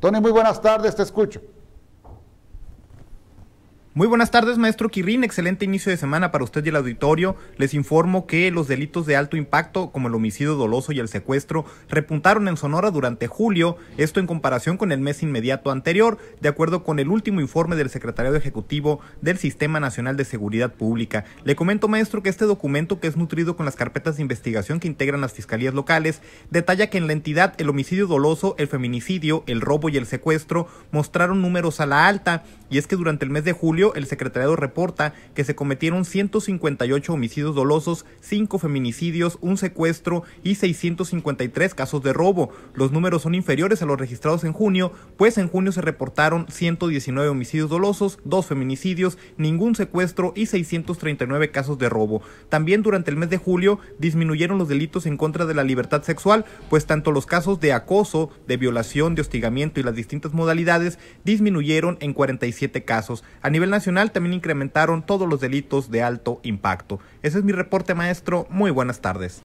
Tony, muy buenas tardes, te escucho. Muy buenas tardes, maestro Quirín, Excelente inicio de semana para usted y el auditorio. Les informo que los delitos de alto impacto, como el homicidio doloso y el secuestro, repuntaron en Sonora durante julio, esto en comparación con el mes inmediato anterior, de acuerdo con el último informe del Secretario Ejecutivo del Sistema Nacional de Seguridad Pública. Le comento, maestro, que este documento, que es nutrido con las carpetas de investigación que integran las fiscalías locales, detalla que en la entidad el homicidio doloso, el feminicidio, el robo y el secuestro mostraron números a la alta, y es que durante el mes de julio el secretariado reporta que se cometieron 158 homicidios dolosos, 5 feminicidios, un secuestro y 653 casos de robo. Los números son inferiores a los registrados en junio, pues en junio se reportaron 119 homicidios dolosos, 2 feminicidios, ningún secuestro y 639 casos de robo. También durante el mes de julio disminuyeron los delitos en contra de la libertad sexual, pues tanto los casos de acoso, de violación, de hostigamiento y las distintas modalidades disminuyeron en 45 casos. A nivel nacional también incrementaron todos los delitos de alto impacto. Ese es mi reporte, maestro. Muy buenas tardes.